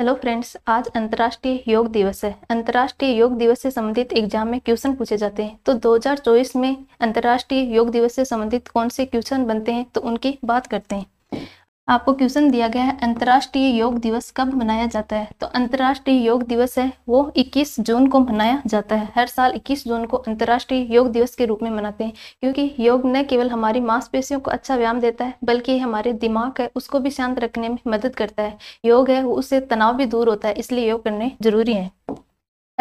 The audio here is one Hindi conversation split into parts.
हेलो फ्रेंड्स आज अंतर्राष्ट्रीय योग दिवस है अंतर्राष्ट्रीय योग दिवस से संबंधित एग्जाम में क्वेश्चन पूछे जाते हैं तो 2024 में अंतर्राष्ट्रीय योग दिवस से संबंधित कौन से क्वेश्चन बनते हैं तो उनकी बात करते हैं आपको क्वेश्चन दिया गया है अंतर्राष्ट्रीय योग दिवस कब मनाया जाता है तो अंतर्राष्ट्रीय योग दिवस है वो 21 जून को मनाया जाता है हर साल 21 जून को अंतर्राष्ट्रीय योग दिवस के रूप में मनाते हैं क्योंकि योग न केवल हमारी मांसपेशियों को अच्छा व्यायाम देता है बल्कि हमारे दिमाग है उसको भी शांत रखने में मदद करता है योग है उससे तनाव भी दूर होता है इसलिए योग करने जरूरी है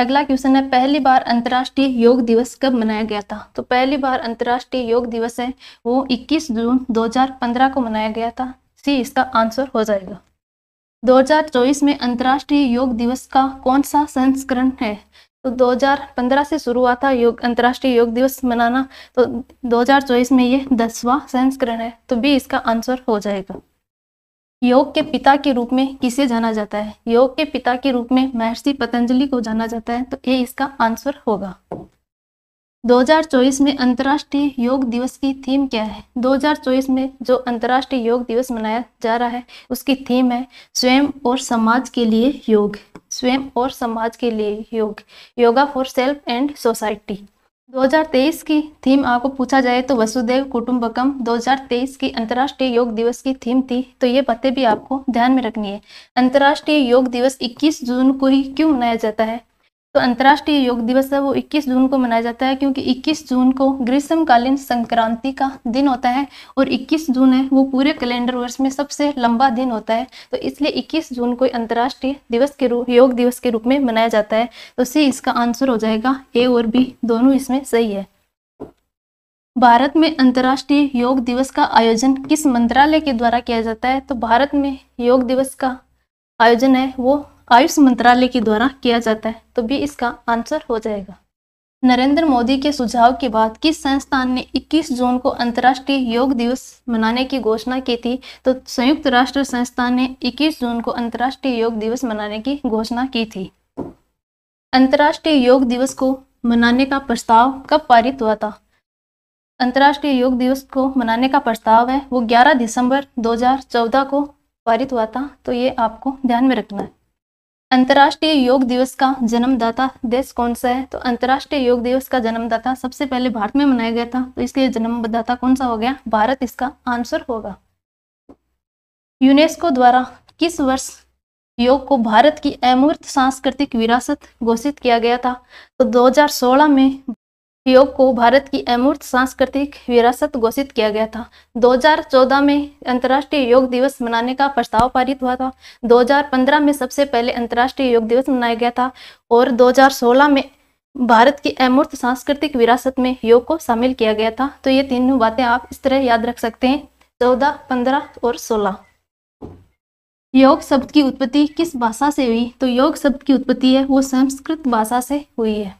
अगला क्वेश्चन है पहली बार अंतर्राष्ट्रीय योग दिवस कब मनाया गया था तो पहली बार अंतर्राष्ट्रीय योग दिवस है वो 21 जून 2015 को मनाया गया था सी इसका आंसर हो जाएगा 2024 में अंतर्राष्ट्रीय योग दिवस का कौन सा संस्करण है तो 2015 से शुरू हुआ था योग अंतर्राष्ट्रीय योग दिवस मनाना तो 2024 में ये दसवां संस्करण है तो बी इसका आंसर हो जाएगा योग के पिता के रूप में किसे जाना जाता है योग के पिता के रूप में महर्षि पतंजलि को जाना जाता है तो ये इसका आंसर होगा 2024 में अंतर्राष्ट्रीय योग दिवस की थीम क्या है 2024 में जो अंतर्राष्ट्रीय योग दिवस मनाया जा रहा है उसकी थीम है स्वयं और समाज के लिए योग स्वयं और समाज के लिए योग yoga for self and society 2023 की थीम आपको पूछा जाए तो वसुदेव कुटुम्बकम 2023 की अंतर्राष्ट्रीय योग दिवस की थीम थी तो ये बातें भी आपको ध्यान में रखनी है अंतर्राष्ट्रीय योग दिवस 21 जून को ही क्यों मनाया जाता है तो अंतर्राष्ट्रीय योग दिवस है वो 21 जून को मनाया जाता है क्योंकि 21 जून को ग्रीष्मकालीन संक्रांति का दिन होता है और 21 जून है वो पूरे कैलेंडर वर्ष में सबसे लंबा दिन होता है तो इसलिए 21 जून को अंतर्राष्ट्रीय दिवस के रूप योग दिवस के रूप में मनाया जाता है तो सी इसका आंसर हो जाएगा ए और बी दोनों इसमें सही है भारत में अंतर्राष्ट्रीय योग दिवस का आयोजन किस मंत्रालय के द्वारा किया जाता है तो भारत में योग दिवस का आयोजन है वो आयुष मंत्रालय के द्वारा किया जाता है तो भी इसका आंसर हो जाएगा नरेंद्र मोदी के सुझाव के बाद किस संस्थान ने 21 जून को अंतर्राष्ट्रीय योग दिवस मनाने की घोषणा की थी तो संयुक्त राष्ट्र संस्थान ने 21 जून को अंतर्राष्ट्रीय योग दिवस मनाने की घोषणा की थी अंतर्राष्ट्रीय योग दिवस को मनाने का प्रस्ताव कब पारित हुआ था अंतर्राष्ट्रीय योग दिवस को मनाने का प्रस्ताव है वो 11 दिसंबर 2014 को पारित हुआ था तो ये आपको ध्यान में रखना है अंतर्राष्ट्रीय योग दिवस का जन्मदाता देश कौन सा है तो अंतर्राष्ट्रीय योग दिवस का जन्मदाता सबसे पहले भारत में मनाया गया था तो इसलिए जन्मदाता कौन सा हो गया भारत इसका आंसर होगा यूनेस्को द्वारा किस वर्ष योग को भारत की अमूर्त सांस्कृतिक विरासत घोषित किया गया था तो 2016 में योग को भारत की अमूर्त सांस्कृतिक विरासत घोषित किया गया था 2014 में अंतर्राष्ट्रीय योग दिवस मनाने का प्रस्ताव पारित हुआ था 2015 में सबसे पहले अंतर्राष्ट्रीय योग दिवस मनाया गया था और 2016 में भारत की अमूर्त सांस्कृतिक विरासत में योग को शामिल किया गया था तो ये तीनों बातें आप इस तरह याद रख सकते हैं चौदह पंद्रह और सोलह योग शब्द की उत्पत्ति किस भाषा से हुई तो योग शब्द की उत्पत्ति है वो संस्कृत भाषा से हुई है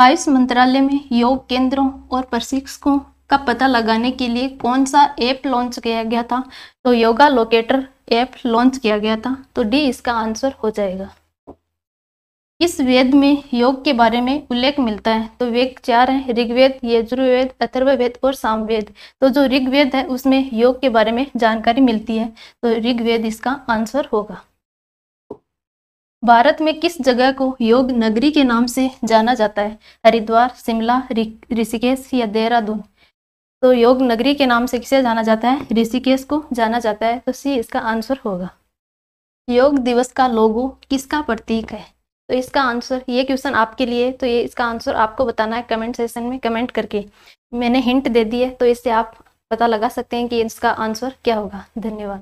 आयुष मंत्रालय में योग केंद्रों और प्रशिक्षकों का पता लगाने के लिए कौन सा ऐप लॉन्च किया गया था तो योगा लोकेटर ऐप लॉन्च किया गया था तो डी इसका आंसर हो जाएगा इस वेद में योग के बारे में उल्लेख मिलता है तो वेद चार हैं ऋग्वेद यजुर्वेद अथर्ववेद और सामवेद तो जो ऋग्वेद है उसमें योग के बारे में जानकारी मिलती है तो ऋग्वेद इसका आंसर होगा भारत में किस जगह को योग नगरी के नाम से जाना जाता है हरिद्वार शिमला ऋषिकेश या देहरादून तो योग नगरी के नाम से किसे जाना जाता है ऋषिकेश को जाना जाता है तो सी इसका आंसर होगा योग दिवस का लोगो किसका प्रतीक है तो इसका आंसर ये क्वेश्चन आपके लिए तो ये इसका आंसर आपको बताना है कमेंट सेशन में कमेंट करके मैंने हिंट दे दी है तो इससे आप पता लगा सकते हैं कि इसका आंसर क्या होगा धन्यवाद